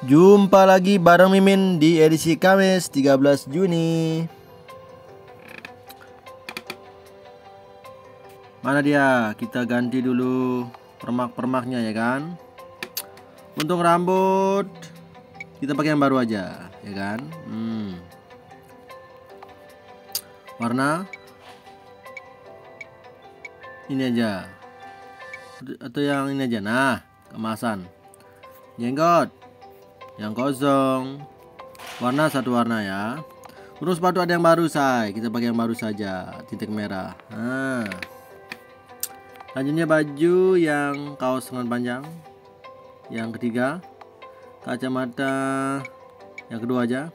Jumpa lagi bareng Mimin di edisi Kamis 13 Juni Mana dia? Kita ganti dulu permak-permaknya ya kan Untuk rambut Kita pakai yang baru aja ya kan hmm. Warna Ini aja Atau yang ini aja Nah kemasan Jenggot yang kosong warna satu warna ya Terus sepatu ada yang baru say kita pakai yang baru saja titik merah nah. lanjutnya baju yang kaos dengan panjang yang ketiga kacamata yang kedua aja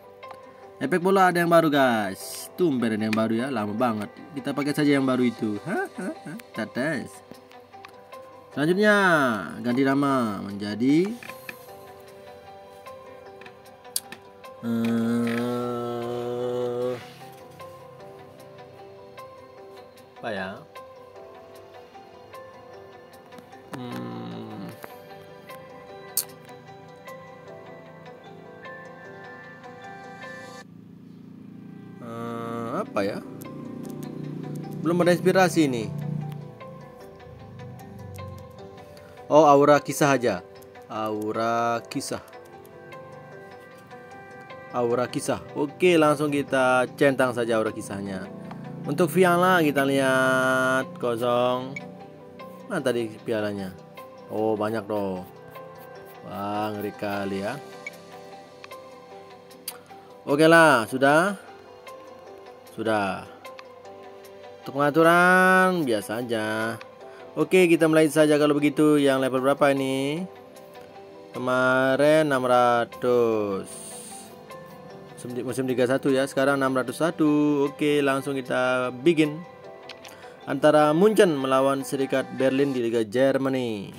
efek bola ada yang baru guys tumben ada yang baru ya lama banget kita pakai saja yang baru itu tetes selanjutnya ganti nama menjadi Eh, apa ya hmm. eh, apa ya belum ada inspirasi nih oh aura kisah aja aura kisah aura kisah. Oke, langsung kita centang saja aura kisahnya. Untuk Viala kita lihat kosong. Mana tadi pialanya? Oh, banyak loh. Wah, ngeri kali ya. Oke lah, sudah. Sudah. Untuk pengaturan biasa aja. Oke, kita mulai saja kalau begitu. Yang level berapa ini? Kemarin 600 musim 31 ya sekarang 601 oke langsung kita begin antara Munchen melawan Serikat Berlin di Liga Germany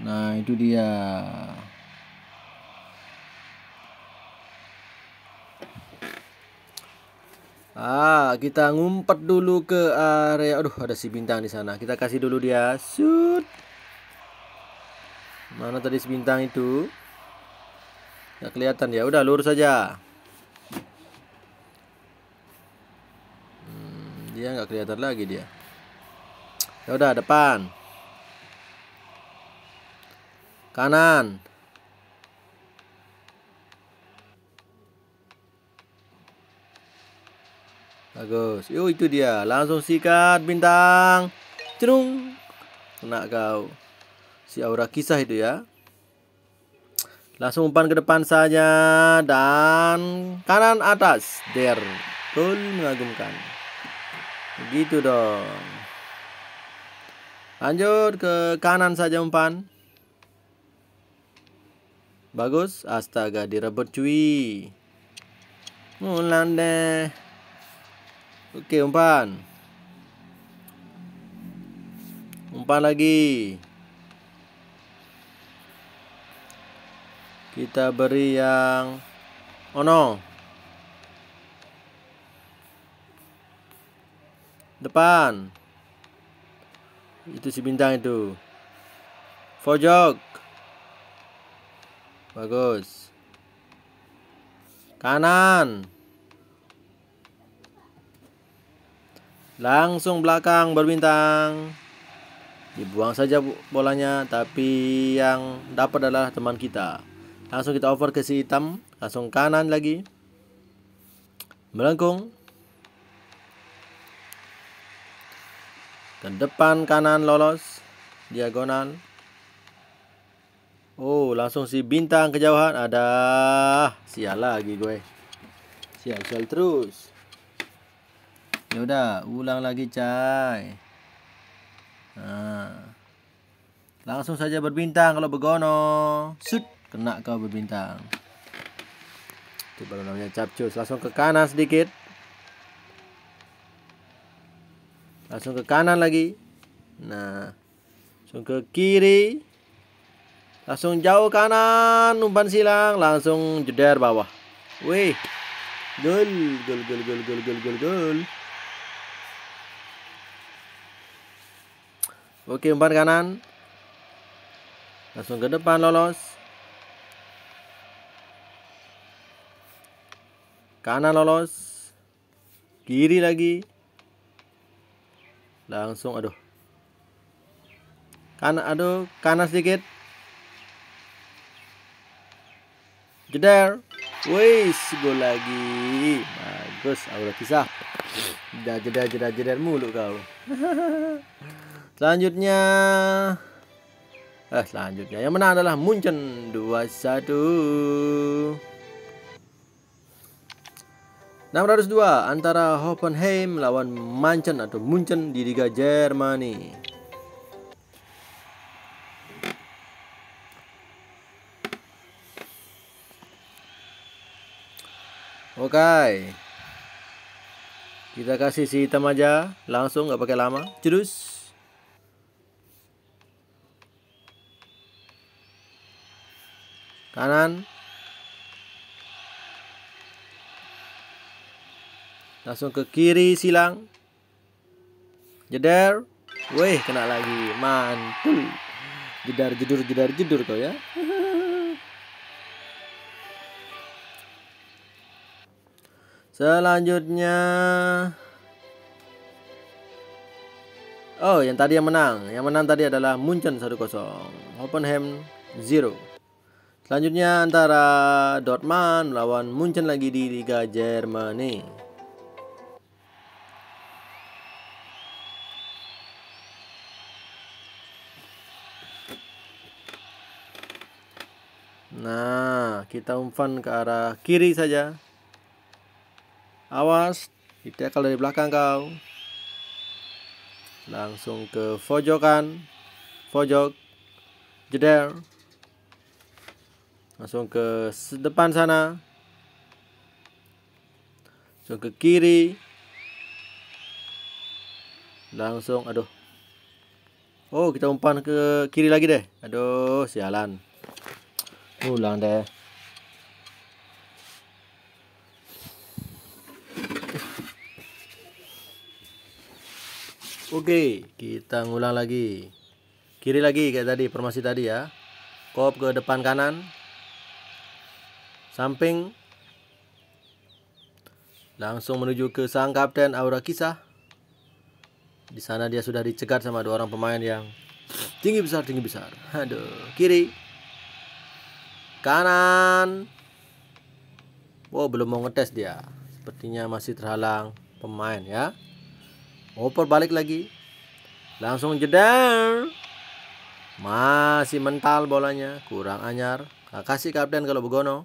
nah itu dia Ah, kita ngumpet dulu ke area. Aduh, ada si bintang di sana. Kita kasih dulu dia. Shoot. Mana tadi si bintang itu? Gak kelihatan ya. Udah lurus saja. Hmm, dia nggak kelihatan lagi dia. Ya udah depan. Kanan. Bagus. Yo itu dia. Langsung sikat bintang. Cerung. Kena kau. Si aura kisah itu ya. Langsung umpan ke depan saja dan kanan atas. Der. Gol mengagumkan. Begitu dong. Lanjut ke kanan saja umpan. Bagus. Astaga direbut cuy. Mulan deh. Oke umpan. Umpan lagi. Kita beri yang Ono. Depan. Itu si bintang itu. Pojok. Bagus. Kanan. Langsung belakang berbintang. Dibuang saja bolanya, tapi yang dapat adalah teman kita langsung kita over ke si hitam langsung kanan lagi melengkung ke depan kanan lolos diagonal oh langsung si bintang kejauhan ada sial lagi gue sial sial terus yaudah ulang lagi cai nah. langsung saja berbintang kalau begono sud kena kau berbintang itu baru namanya capcus langsung ke kanan sedikit langsung ke kanan lagi nah langsung ke kiri langsung jauh kanan umpan silang langsung jeder bawah wih gol gol gol gol gol gol gol gol Oke umpan kanan Langsung ke depan lolos kanan lolos kiri lagi langsung aduh kanan aduh kanan sedikit jeder wis gol lagi bagus aura kisah jeda jeda jeda mulu kau selanjutnya eh selanjutnya yang menang adalah Munchen 21 602 antara Hoffenheim lawan Manchen atau Munchen di Liga Jermani. Oke. Okay. Kita kasih si hitam aja, langsung nggak pakai lama. Jurus. Kanan, Langsung ke kiri silang. jeder, Weh, kena lagi. Mantul. Jedar jedur jedar jedur kau ya. Selanjutnya Oh, yang tadi yang menang. Yang menang tadi adalah Munchen 1-0, Hoffenheim 0. Selanjutnya antara Dortmund melawan Munchen lagi di Liga Jerman. Nah, kita umpan ke arah kiri saja. Awas, kalau dari belakang kau. Langsung ke pojokan. Pojok. Jeder. Langsung ke depan sana. Langsung ke kiri. Langsung, aduh. Oh, kita umpan ke kiri lagi deh. Aduh, sialan. Ulang deh. Oke, kita ngulang lagi. Kiri lagi kayak tadi, formasi tadi ya. Kop ke depan kanan. Samping. Langsung menuju ke sang kapten Aura Kisah. Di sana dia sudah dicegat sama dua orang pemain yang tinggi besar, tinggi besar. Aduh, kiri kanan Wow belum mau ngetes dia sepertinya masih terhalang pemain ya oper balik lagi langsung jedar masih mental bolanya kurang anyar kasih kapten kalau begono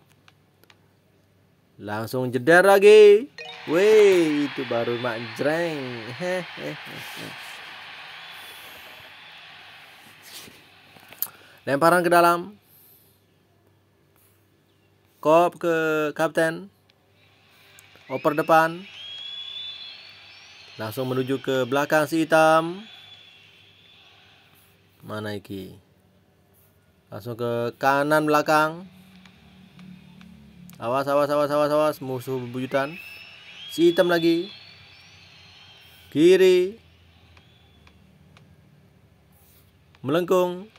langsung jedar lagi Wih, itu baru jreng. Lemparan ke dalam. Kop ke kapten. Oper depan. Langsung menuju ke belakang si hitam. Mana iki? Langsung ke kanan belakang. Awas, awas, awas, awas, awas. Musuh bebuyutan. Si hitam lagi. Kiri. Melengkung.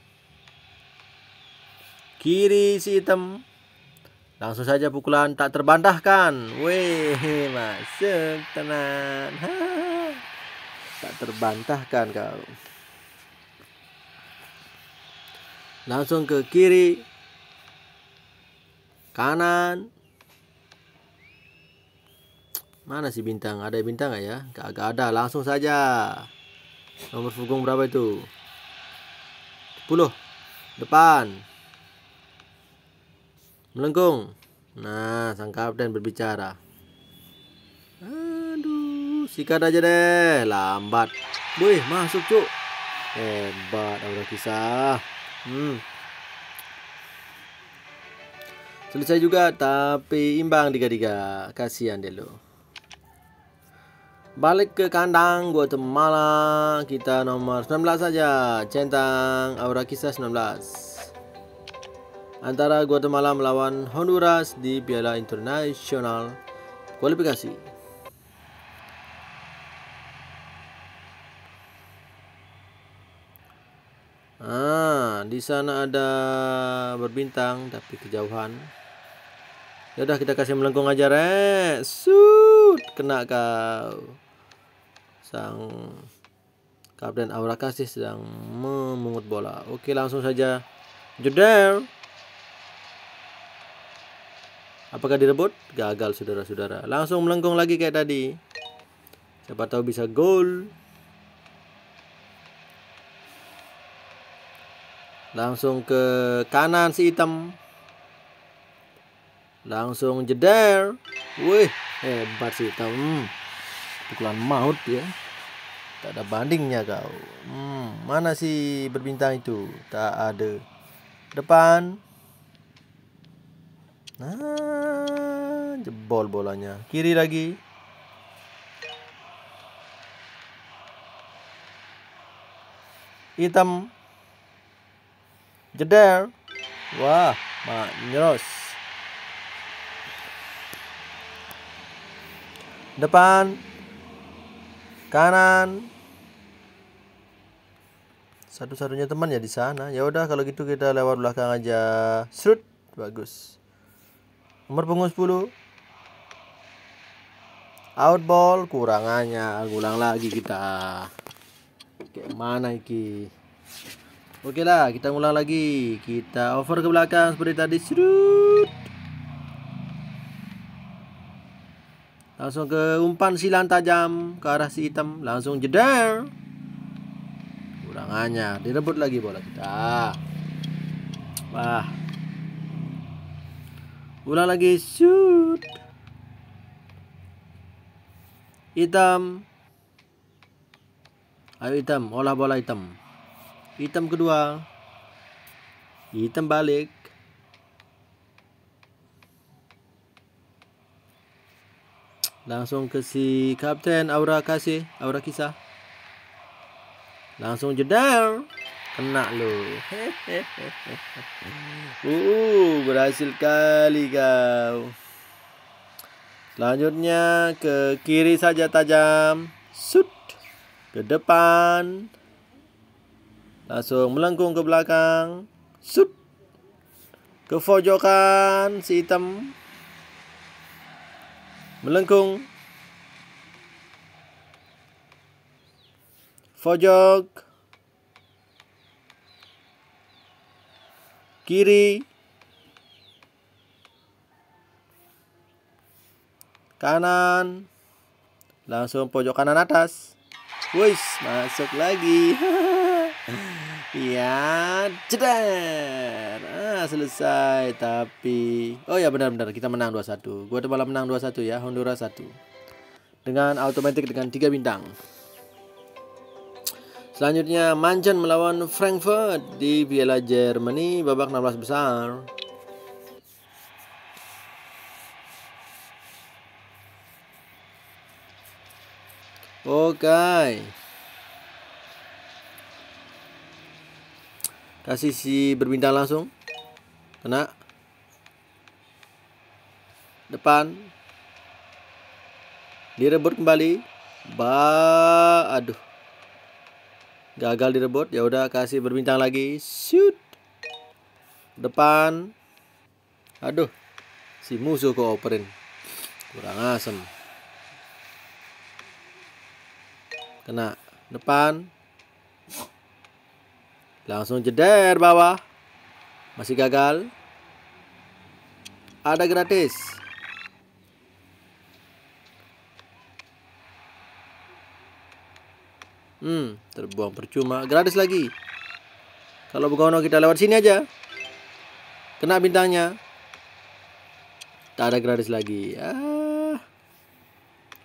Kiri si hitam. Langsung saja pukulan tak terbantahkan. Weh, masuk tenan. tak terbantahkan kau. Langsung ke kiri. Kanan. Mana sih bintang? Ada bintang nggak ya? Gak, gak ada. Langsung saja. Nomor punggung berapa itu? 10. Depan melengkung nah sang kapten berbicara aduh sikat aja deh lambat Wih masuk cuk hebat aura kisah hmm. selesai juga tapi imbang tiga-tiga kasihan deh lo balik ke kandang Guatemala kita nomor 19 saja centang aura kisah 19 antara Guatemala melawan Honduras di Piala Internasional kualifikasi. Ah, di sana ada berbintang tapi kejauhan. Ya udah kita kasih melengkung aja, Re. Sud, kena kau. Sang Kapten Aura Kasih sedang memungut bola. Oke, langsung saja. Jeder. Apakah direbut? Gagal saudara-saudara. Langsung melengkung lagi kayak tadi. Siapa tahu bisa gol. Langsung ke kanan si hitam. Langsung jeder. Wih, hebat si hitam. Hmm. Pukulan maut ya. Tak ada bandingnya kau. Hmm, mana si berbintang itu? Tak ada. Depan. Nah, jebol bolanya. Kiri lagi. Hitam. Jeder. Wah, manjros. Depan. Kanan satu-satunya teman ya di sana ya udah kalau gitu kita lewat belakang aja shoot bagus Nomor punggung 10 Out ball kurangannya Ulang lagi kita Kayak mana iki Oke lah kita ulang lagi Kita over ke belakang seperti tadi Serut Langsung ke umpan silan tajam Ke arah si hitam Langsung jedar Kurangannya Direbut lagi bola kita Wah Ulang lagi. Shoot. Hitam. Ayo hitam. Olah bola hitam. Hitam kedua. Hitam balik. Langsung ke si Kapten Aura Kasih. Aura Kisah. Langsung jedar. kena lo uh berhasil kali kau selanjutnya ke kiri saja tajam sut ke depan langsung melengkung ke belakang sut ke pojokan si hitam melengkung pojok kiri, kanan, langsung pojok kanan atas. Wis, masuk lagi. Iya, cedar. Ah, selesai tapi oh ya benar-benar kita menang 2-1. Gua malah menang 2-1 ya, Honduras 1. Dengan automatic dengan 3 bintang. Selanjutnya Manchen melawan Frankfurt di Piala Germany babak 16 besar. Oke. Okay. Kasih si berbintang langsung. Kena. Depan. Direbut kembali. Ba aduh gagal direbut ya udah kasih berbintang lagi shoot depan aduh si musuh kok operin, kurang asem kena depan langsung jeder bawah masih gagal ada gratis Hmm, terbuang percuma. Gratis lagi. Kalau Bukono kita lewat sini aja. Kena bintangnya. Tak ada gratis lagi. Ah.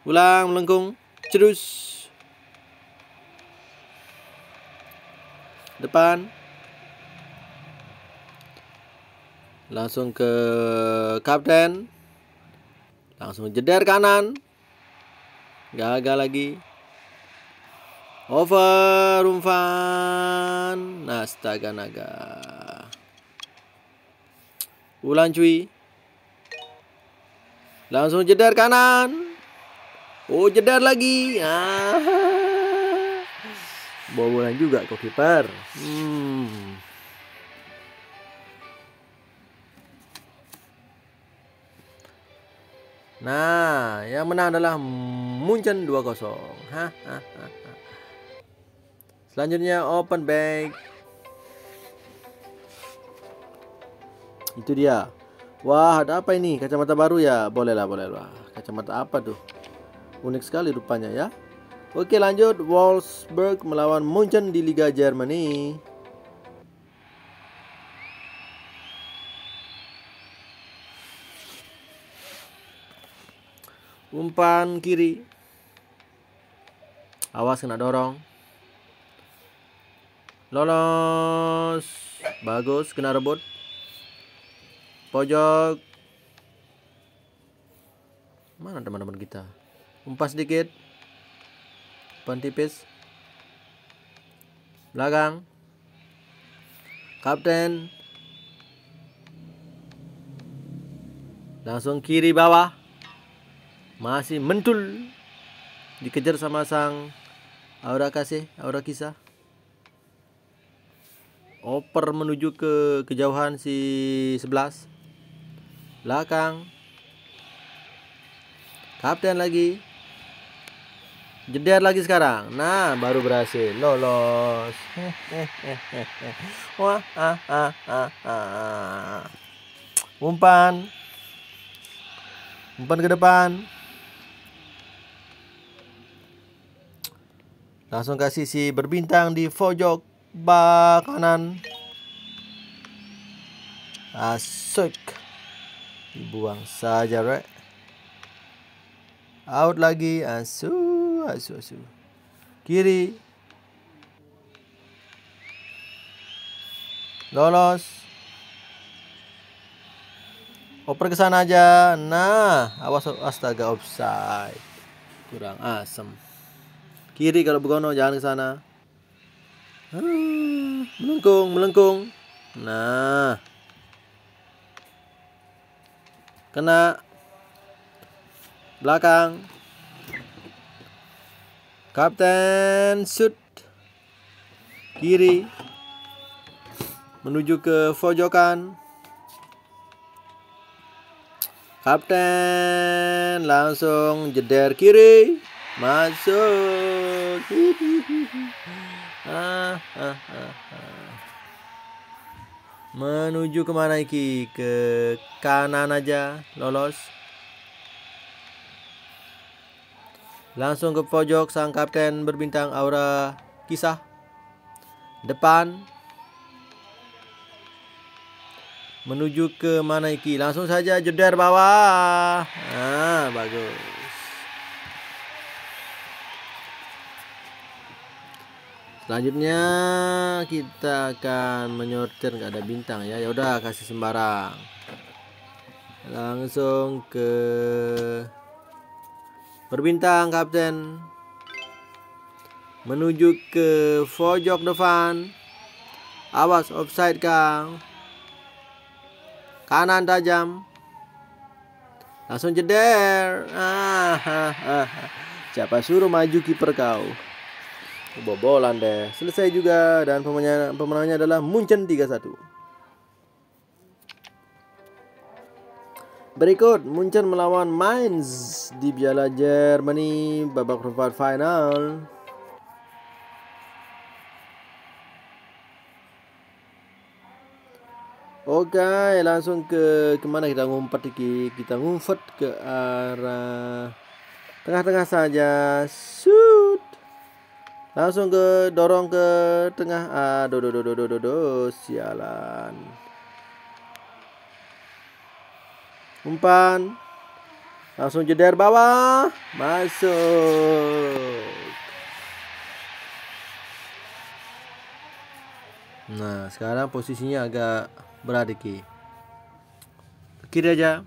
Ulang melengkung. cerus. Depan. Langsung ke kapten. Langsung jeder kanan. Gagal lagi. Over umpan. Astaga naga. Ulan cuy. Langsung jedar kanan. Oh jedar lagi. Ah. Bobolan juga kok kiper. Hmm. Nah, yang menang adalah Munchen 2-0. hahaha hah, hah. Selanjutnya open bag. Itu dia. Wah, ada apa ini? Kacamata baru ya? Bolehlah, bolehlah. Kacamata apa tuh? Unik sekali rupanya ya. Oke, lanjut Wolfsburg melawan Munchen di Liga Jermani. Umpan kiri. Awas kena dorong. Lolos. Bagus kena rebut. Pojok. Mana teman-teman kita? Umpas dikit. pan tipis. Belakang. Kapten. Langsung kiri bawah. Masih mentul. Dikejar sama sang Aura kasih, Aura kisah oper oh, menuju ke kejauhan si 11 belakang kapten lagi jeder lagi sekarang nah baru berhasil lolos wah ah ah ah ah umpan umpan ke depan langsung kasih si berbintang di pojok bakanan kanan asik dibuang saja rek out lagi asu asu asu kiri lolos oper ke sana aja nah awas astaga offside kurang asem kiri kalau begono jangan ke sana Ah, melengkung, melengkung. Nah. Kena belakang. Kapten shoot kiri menuju ke pojokan. Kapten langsung jeder kiri masuk. Ah, ah, ah, ah. Menuju kemana iki? Ke kanan aja, lolos. Langsung ke pojok sang kapten berbintang aura kisah. Depan. Menuju ke mana iki? Langsung saja jeder bawah. Ah, bagus. selanjutnya kita akan menyortir nggak ada bintang ya ya udah kasih sembarang langsung ke berbintang kapten menuju ke pojok depan awas offside kang kanan tajam langsung jeder ah, ah, ah. siapa suruh maju kiper kau kebobolan deh. Selesai juga dan pemenangnya, pemenangnya adalah Munchen 3-1. Berikut Munchen melawan Mainz di Piala Germany babak perempat final. Oke, okay, langsung ke kemana kita ngumpet iki? Kita ngumpet ke arah tengah-tengah saja. Suh. Langsung ke dorong ke tengah. Aduh, do do do do do do sialan. Umpan. Langsung jeder bawah. Masuk. Nah, sekarang posisinya agak berat kiri. Kiri aja.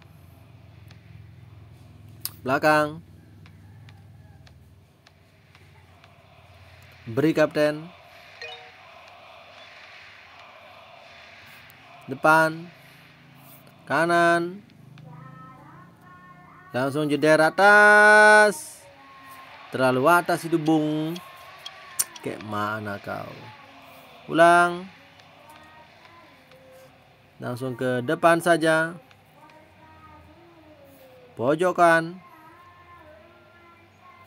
Belakang. Beri kapten. Depan. Kanan. Langsung jeder atas. Terlalu atas itu Bung. Kayak mana kau? Ulang. Langsung ke depan saja. Pojokan.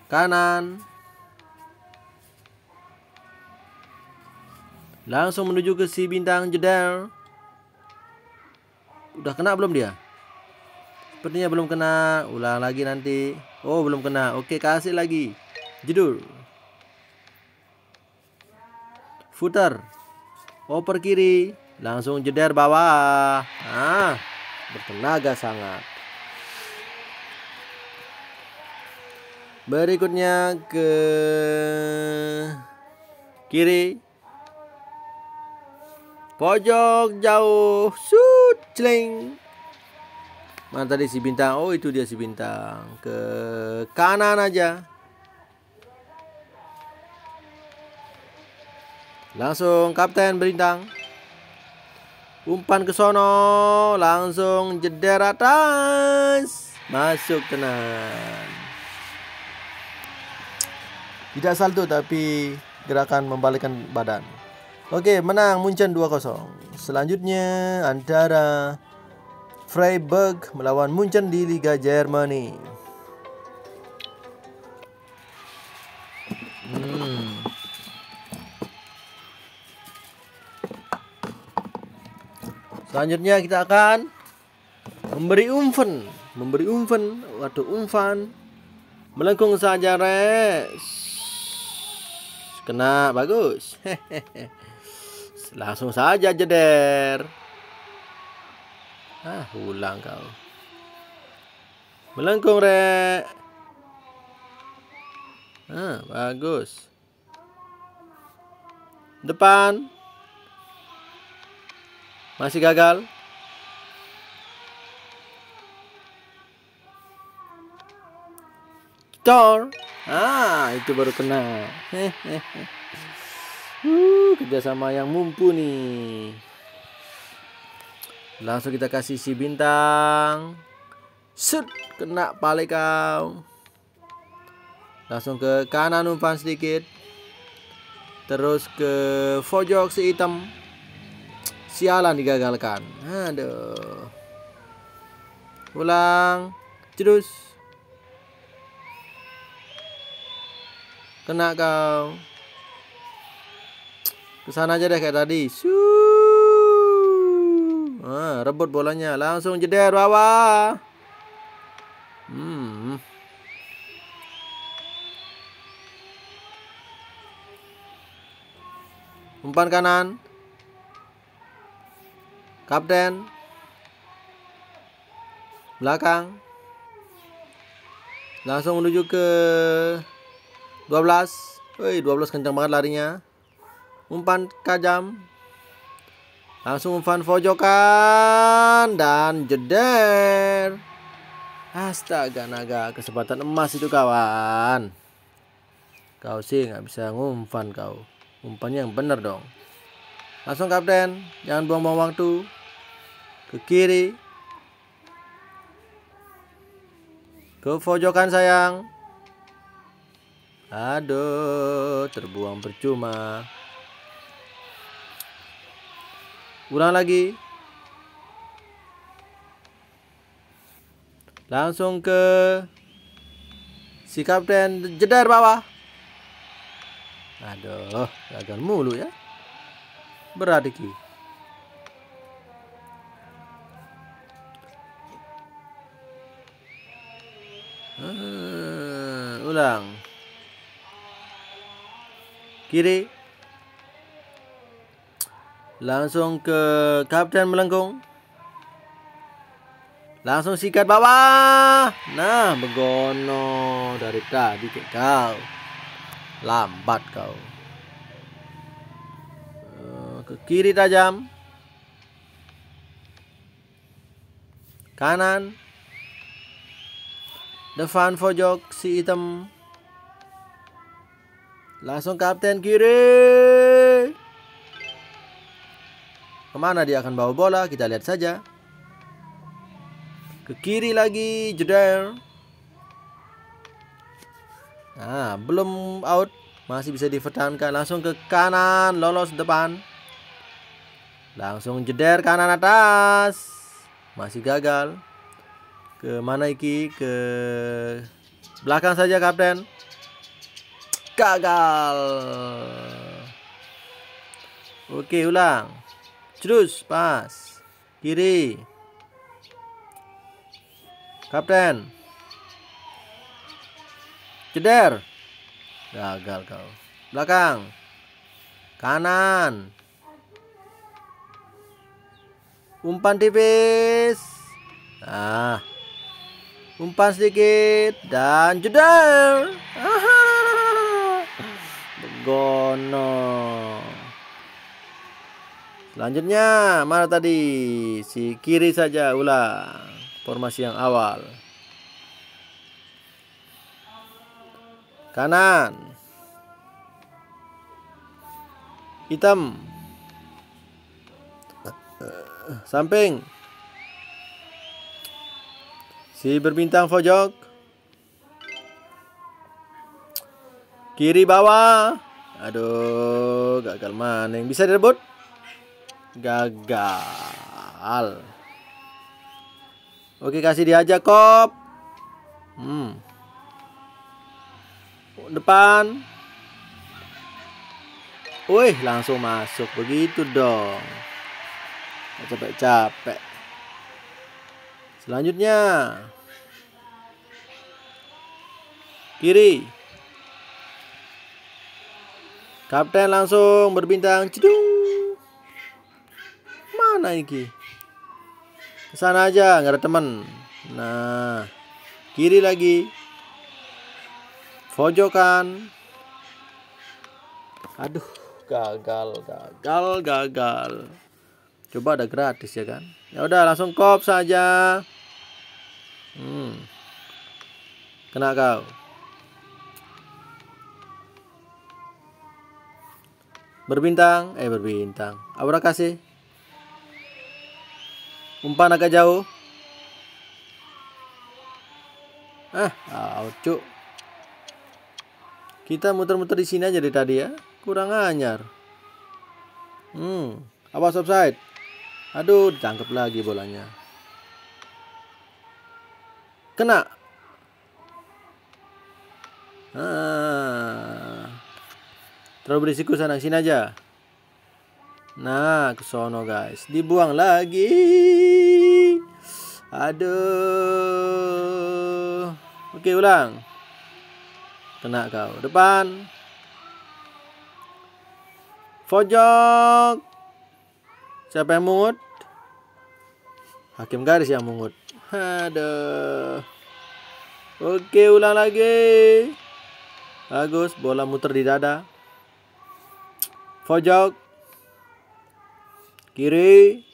Kanan. Langsung menuju ke si bintang jedar. Udah kena belum dia? Sepertinya belum kena. Ulang lagi nanti. Oh, belum kena. Oke, kasih lagi. Jedul. footer, Oper kiri. Langsung jeder bawah. Ah, bertenaga sangat. Berikutnya ke kiri Pojok jauh. shoot celing. Mana tadi si bintang? Oh, itu dia si bintang. Ke kanan aja. Langsung kapten berintang. Umpan ke sono, langsung jeder atas. Masuk tenang. Tidak salto tapi gerakan membalikkan badan. Oke, menang Munchen 2-0. Selanjutnya antara Freiburg melawan Munchen di Liga Jermani. Hmm. Selanjutnya kita akan memberi umfen, memberi umfen, waduh umfan, melengkung saja res, kena bagus. Hehehe. langsung saja jeder. Ah, ulang kau. Melengkung, Rek. Ah, bagus. Depan. Masih gagal. tor, Ah, itu baru kena. Hehehe. Uh, kerjasama yang mumpuni. Langsung kita kasih si bintang. Set, kena pale kau. Langsung ke kanan umpan sedikit. Terus ke pojok si hitam. Sialan digagalkan. Aduh. Pulang. Terus. Kena kau. Kesana aja deh kayak tadi. Ah, rebut bolanya. Langsung jeder bawah. Hmm. Umpan kanan. Kapten. Belakang. Langsung menuju ke 12. Woi, 12 kencang banget larinya umpan kajam Langsung umpan pojokan dan jeder. Astaga naga kesempatan emas itu kawan. Kau sih nggak bisa ngumpan kau. umpan yang bener dong. Langsung kapten, jangan buang-buang waktu. Ke kiri. Ke pojokan sayang. Aduh, terbuang percuma. ulang lagi langsung ke si kapten jedar bawah aduh gagal mulu ya berat iki Uh, ulang kiri Langsung ke Kapten Melengkung. Langsung sikat bawah. Nah, begono dari tadi ke kau. Lambat kau. Eh, ke kiri tajam. Kanan. Depan pojok si hitam. Langsung kapten kiri. Kemana dia akan bawa bola? Kita lihat saja. Ke kiri lagi, Jeder. Nah, belum out. Masih bisa dipertahankan. Langsung ke kanan, lolos depan. Langsung jeder kanan atas. Masih gagal. Ke mana iki? Ke belakang saja kapten. Gagal. Oke, ulang. Terus pas kiri. Kapten. Ceder. Gagal kau. Belakang. Kanan. Umpan tipis. Nah. Umpan sedikit dan ah, Begono. Selanjutnya mana tadi? Si kiri saja ulang formasi yang awal. Kanan. Hitam. Samping. Si berbintang pojok. Kiri bawah. Aduh, gagal maning. Bisa direbut? gagal oke kasih dia aja kop hmm. depan wih langsung masuk begitu dong capek-capek selanjutnya kiri kapten langsung berbintang cedung mana ini? Ke sana aja, nggak ada teman. Nah, kiri lagi. Pojokan. Aduh, gagal, gagal, gagal. Coba ada gratis ya kan? Ya udah langsung kop saja. Hmm. Kena kau. Berbintang, eh berbintang. Apa kasih umpan agak jauh ah eh, out kita muter-muter di sini aja dari tadi ya kurang anyar hmm apa subside aduh ditangkap lagi bolanya kena ah terlalu berisiko sana sini aja nah kesono guys dibuang lagi Aduh. Oke, ulang. Kena kau. Depan. Pojok. Siapa yang mungut? Hakim garis yang mungut. Aduh. Oke, ulang lagi. Bagus, bola muter di dada. Pojok. Kiri.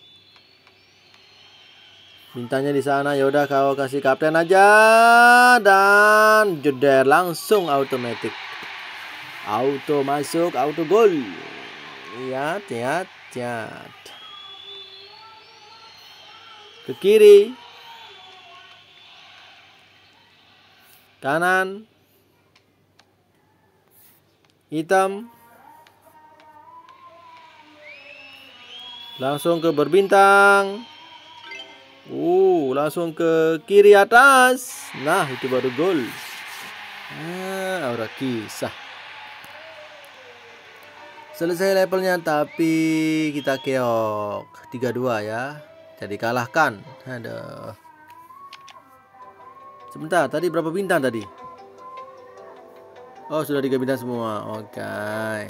Mintanya di sana, yaudah kau kasih kapten aja dan jeder langsung automatic. Auto masuk, auto gol. Iya, ya, ya. Ke kiri. Kanan. Hitam. Langsung ke berbintang. Oh langsung ke kiri atas. Nah, itu baru gol. Nah, aura kisah. Selesai levelnya tapi kita keok 3-2 ya. Jadi kalahkan. Ada. Sebentar, tadi berapa bintang tadi? Oh, sudah tiga bintang semua. Oke. Okay.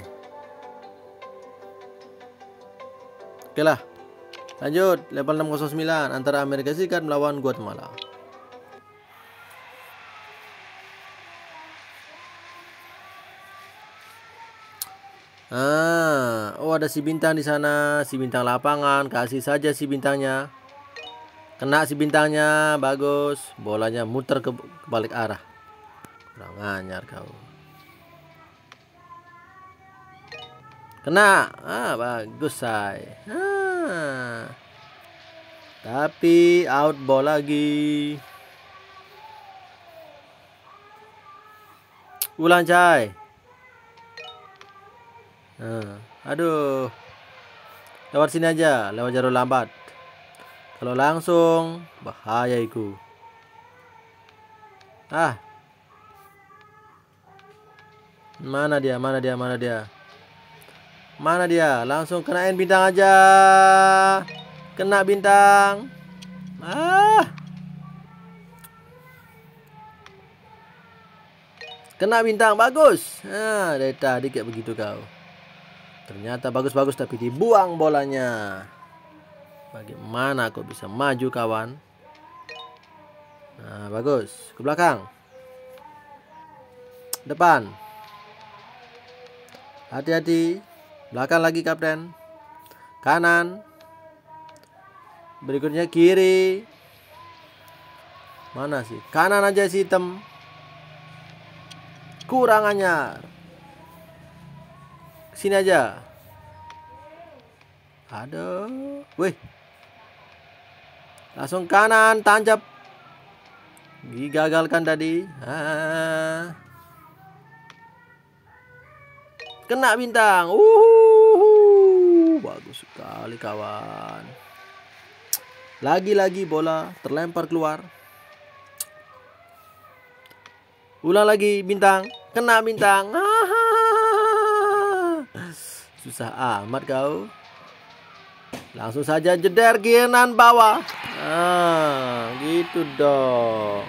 Oke okay lah. Lanjut, level 609 antara Amerika Serikat melawan Guatemala. Ah, oh ada si bintang di sana, si bintang lapangan, kasih saja si bintangnya. Kena si bintangnya, bagus. Bolanya muter ke, kebalik balik arah. Kurang anyar kau. Kena, ah bagus say. Ah. Tapi out ball lagi. Ulang Cai. Nah, aduh. Lewat sini aja, lewat jalur lambat. Kalau langsung bahaya iku. Ah. Mana dia? Mana dia? Mana dia? Mana dia? Langsung kenain bintang aja. Kena bintang. Ah. Kena bintang bagus. Ah, dari tadi kayak begitu kau. Ternyata bagus-bagus tapi dibuang bolanya. Bagaimana kau bisa maju kawan? Nah, bagus. Ke belakang. Depan. Hati-hati. Belakang lagi kapten. Kanan. Berikutnya kiri. Mana sih? Kanan aja sih hitam. Kurang anyar. Sini aja. Ada. Wih. Langsung kanan tancap. Digagalkan tadi. Ah. Kena bintang. Uhuhu. Bagus sekali kawan. Lagi-lagi bola terlempar keluar. Ulang lagi bintang. Kena bintang. Susah amat kau. Langsung saja jeder kanan bawah. Ah, gitu dong.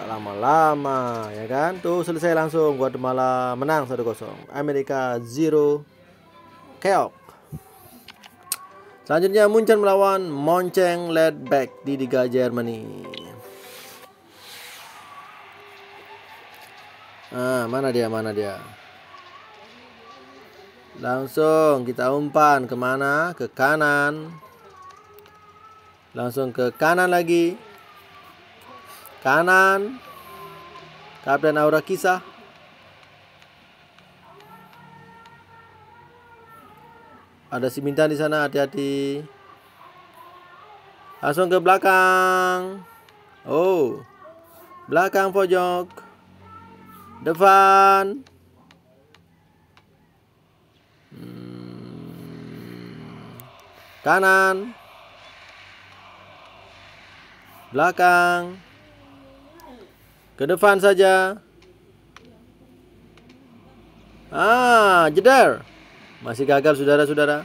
Gak lama-lama ya kan. Tuh selesai langsung Guatemala menang 1-0. Amerika 0 keok. Selanjutnya Munchen melawan Moncheng Ledback di Liga Germany. Ah, mana dia? Mana dia? Langsung kita umpan kemana? Ke kanan. Langsung ke kanan lagi kanan Kapten Aura Kisah Ada si minta di sana hati-hati Langsung ke belakang Oh Belakang pojok Depan hmm. Kanan Belakang ke depan saja. Ah, jeder, Masih gagal saudara-saudara.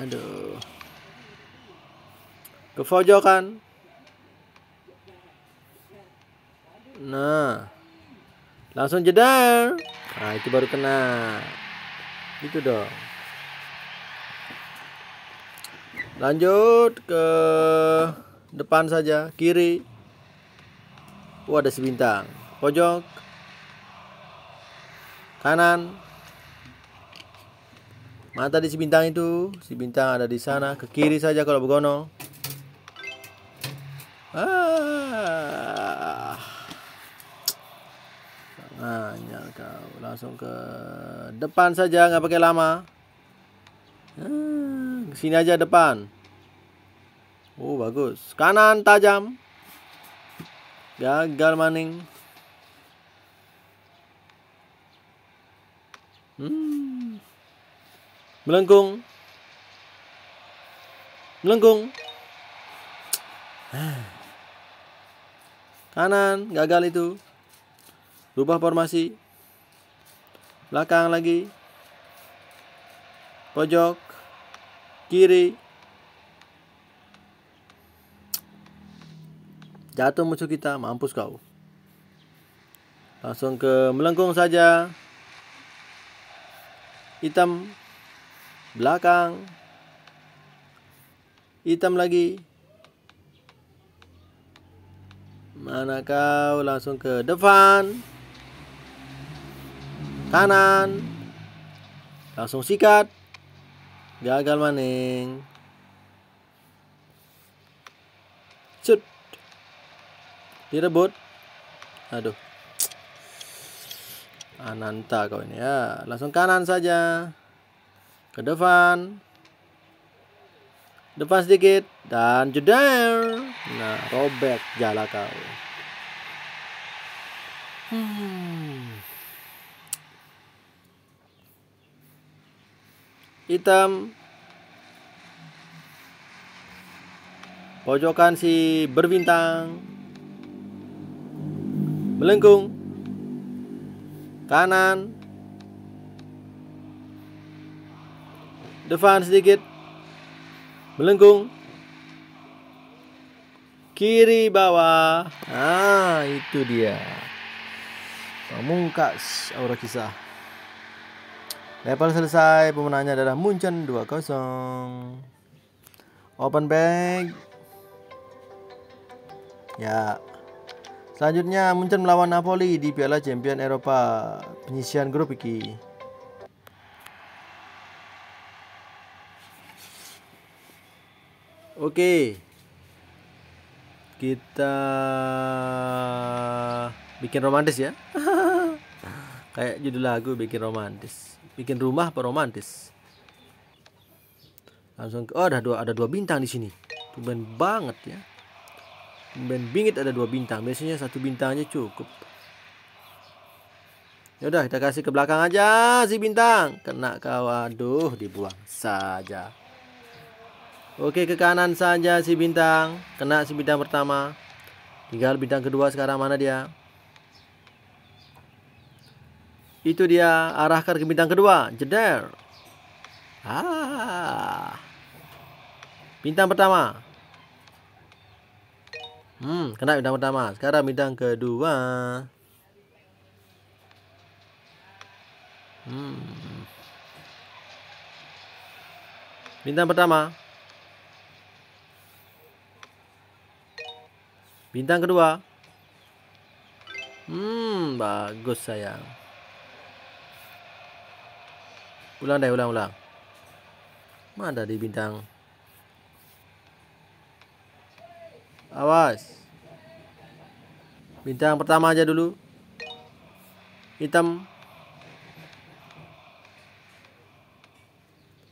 Aduh. Ke pojokan. Nah. Langsung jeder. Nah, itu baru kena. Itu dong. Lanjut ke depan saja, kiri. Oh ada sebintang. Pojok. Kanan. Mata di sebintang itu. Sebintang ada di sana. Ke kiri saja kalau begono. Ah. kau langsung ke depan saja nggak pakai lama. Hmm, sini aja depan. Oh bagus. Kanan tajam. Gagal maning. Hmm. Melengkung. Melengkung. Kanan, gagal itu. Rubah formasi. Belakang lagi. Pojok. Kiri. Jatuh musuh kita, mampus kau. Langsung ke melengkung saja. Hitam belakang. Hitam lagi. Mana kau langsung ke depan. Kanan. Langsung sikat. Gagal maning. direbut aduh Ananta kau ini ya langsung kanan saja ke depan depan sedikit dan jeder nah robek jala kau hmm. hitam pojokan si berbintang melengkung kanan depan sedikit melengkung kiri bawah ah itu dia pamungkas aura kisah level selesai pemenangnya adalah Munchen 2-0 open bag ya Selanjutnya Munchen melawan Napoli di Piala Champion Eropa penyisian grup iki. Oke. Kita bikin romantis ya. Kayak judul lagu bikin romantis. Bikin rumah apa romantis? Langsung ke, oh ada dua ada dua bintang di sini. Tumben banget ya ben bingit ada dua bintang biasanya satu bintangnya cukup Yaudah kita kasih ke belakang aja si bintang kena kau aduh dibuang saja oke ke kanan saja si bintang kena si bintang pertama tinggal bintang kedua sekarang mana dia itu dia arahkan ke bintang kedua jeder ah bintang pertama Hmm, kena bidang pertama. Sekarang bidang kedua. Hmm. Bintang pertama. Bintang kedua. Hmm, bagus sayang. Ulang deh, ulang, ulang. Mana di bintang Awas. Bintang pertama aja dulu. Hitam.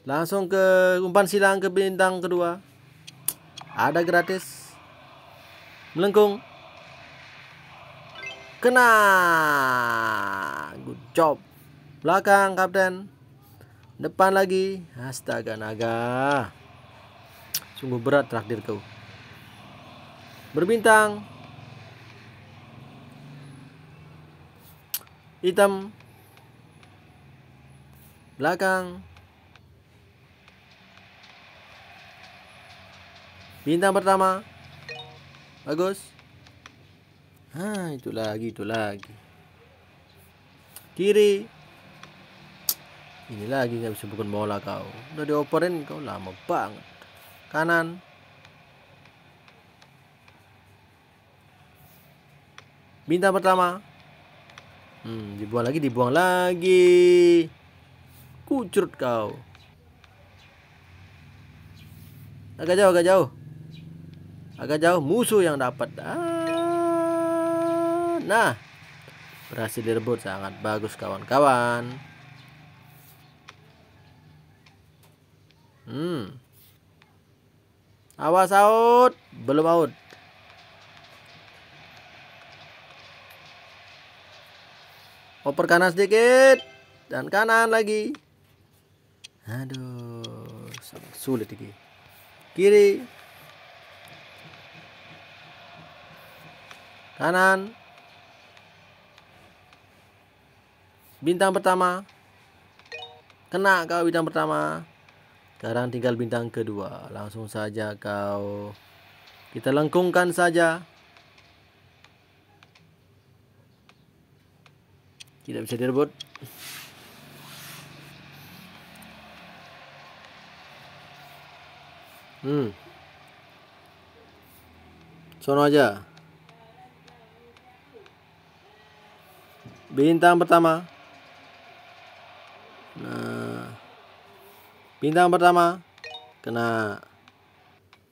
Langsung ke umpan silang ke bintang kedua. Ada gratis. Melengkung. Kena. Good job. Belakang kapten. Depan lagi. Astaga naga. Sungguh berat traktir kau berbintang hitam belakang bintang pertama bagus ah itu lagi itu lagi kiri ini lagi nggak bisa bukan bola kau udah dioperin kau lama banget kanan Bintang pertama. Hmm, dibuang lagi, dibuang lagi. Kucurut kau. Agak jauh, agak jauh. Agak jauh musuh yang dapat. Ah, nah. Berhasil direbut sangat bagus kawan-kawan. Hmm. Awas out, belum out. Oper kanan sedikit dan kanan lagi. Aduh, sangat sulit ini. Kiri. Kanan. Bintang pertama. Kena kau bintang pertama. Sekarang tinggal bintang kedua. Langsung saja kau kita lengkungkan saja. tidak bisa direbut hmm sono aja bintang pertama nah bintang pertama kena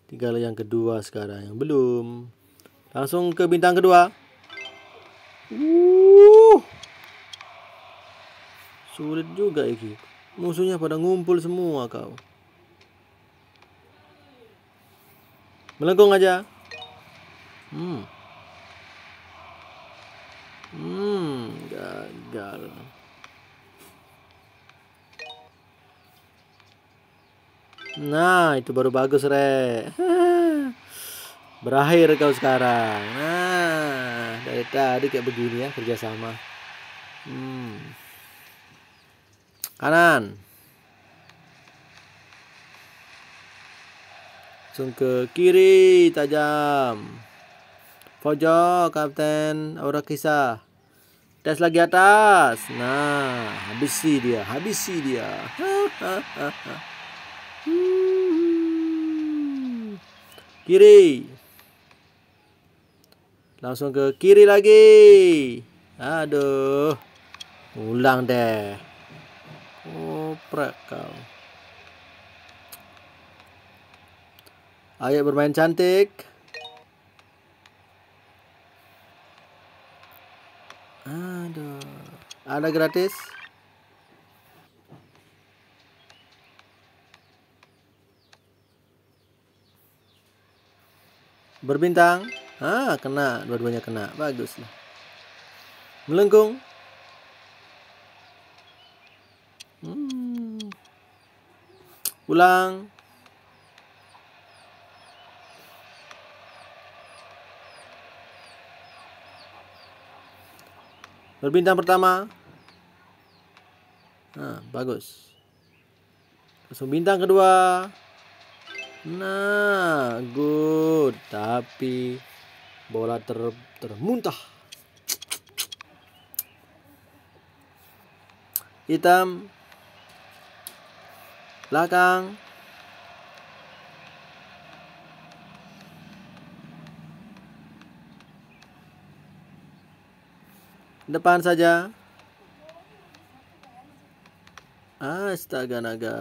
tinggal yang kedua sekarang yang belum langsung ke bintang kedua Woo. Sulit juga iki. Musuhnya pada ngumpul semua kau. Melengkung aja. Hmm. Hmm, gagal. Nah, itu baru bagus, Re. Berakhir kau sekarang. Nah, dari tadi kayak begini ya kerjasama. Hmm kanan langsung ke kiri tajam pojok kapten aura kisah tes lagi atas nah habisi dia habisi dia kiri langsung ke kiri lagi aduh ulang deh Oprek oh, kau. Ayo bermain cantik. Aduh. Ada gratis? Berbintang. Ah, kena. Dua-duanya kena. Bagus Melengkung. ulang berbintang pertama nah bagus langsung bintang kedua nah good tapi bola ter termuntah hitam belakang depan saja astaga naga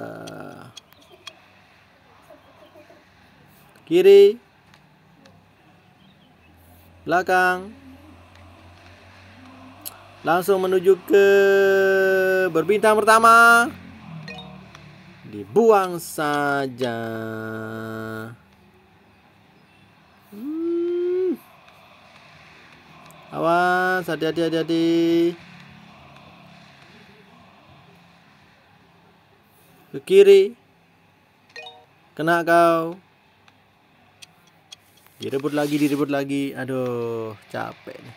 kiri belakang langsung menuju ke berbintang pertama dibuang saja. Hmm. Awas, hati-hati, hati-hati. Ke kiri. Kena kau. Direbut lagi, direbut lagi. Aduh, capek nih.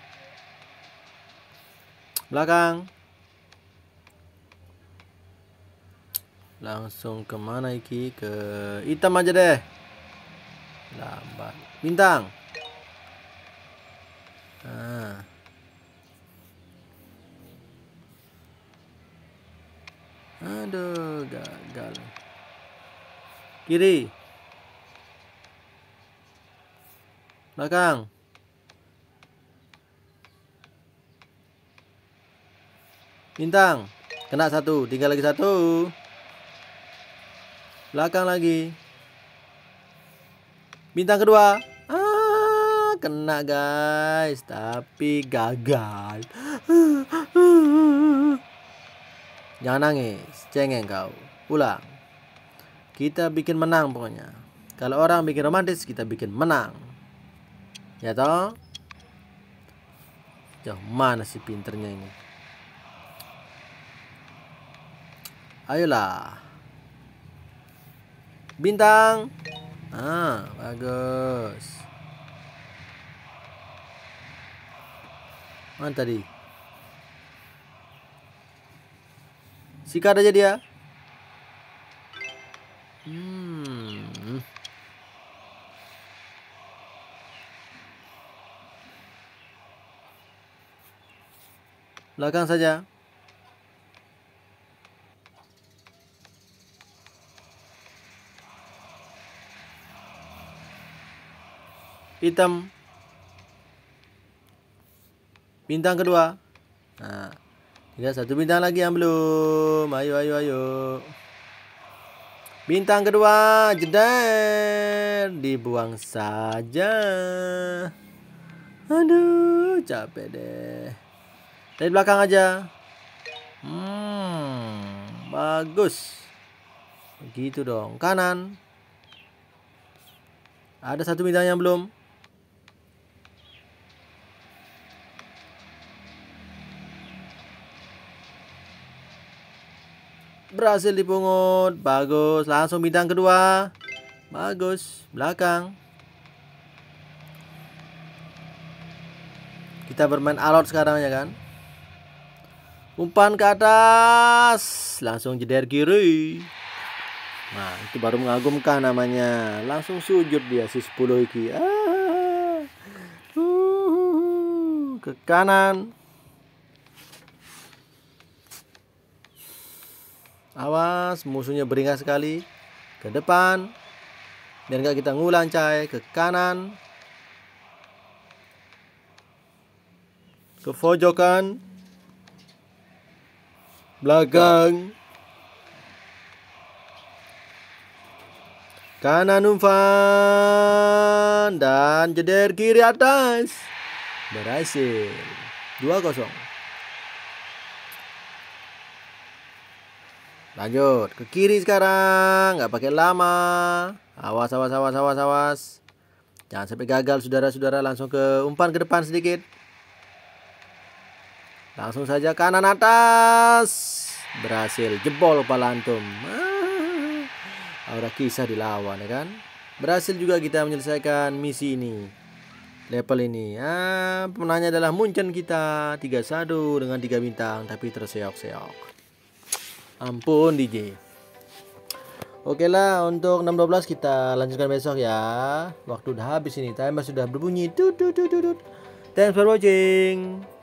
Belakang. Langsung kemana iki? Ke hitam aja deh. Lambat. Bintang. Nah. Aduh, gagal. Kiri. Belakang. Bintang. Kena satu, tinggal lagi satu belakang lagi bintang kedua ah kena guys tapi gagal jangan nangis cengeng kau Pulang. kita bikin menang pokoknya kalau orang bikin romantis kita bikin menang ya toh jauh mana sih pinternya ini ayolah Bintang. Ah, bagus. Mana tadi? Sikat aja dia. Ya? Hmm. Belakang saja. hitam bintang kedua nah tinggal satu bintang lagi yang belum ayo ayo ayo bintang kedua jeder dibuang saja aduh capek deh dari belakang aja hmm bagus begitu dong kanan ada satu bintang yang belum berhasil dipungut. Bagus, langsung bintang kedua. Bagus, belakang. Kita bermain alot sekarang ya kan. Umpan ke atas, langsung jeder kiri. Nah, itu baru mengagumkan namanya. Langsung sujud dia si 10 iki. Ah. uh. Ke kanan. Awas, musuhnya beringas sekali. Ke depan. Biar nggak kita ngulang, Cai. Ke kanan. Ke pojokan. Belakang. Kanan umpan. Dan jeder kiri atas. Berhasil. 2-0. Lanjut ke kiri sekarang, nggak pakai lama. Awas, awas, awas, awas, awas. Jangan sampai gagal, saudara-saudara. Langsung ke umpan ke depan sedikit. Langsung saja kanan atas. Berhasil jebol kepala antum. Ah, aura kisah dilawan ya kan. Berhasil juga kita menyelesaikan misi ini. Level ini. Ah, pemenangnya adalah Munchen kita tiga sadu dengan tiga bintang tapi terseok-seok. Ampun DJ. Oke lah untuk 6.12 kita lanjutkan besok ya. Waktu udah habis ini, timer sudah berbunyi. Tut Thanks for watching.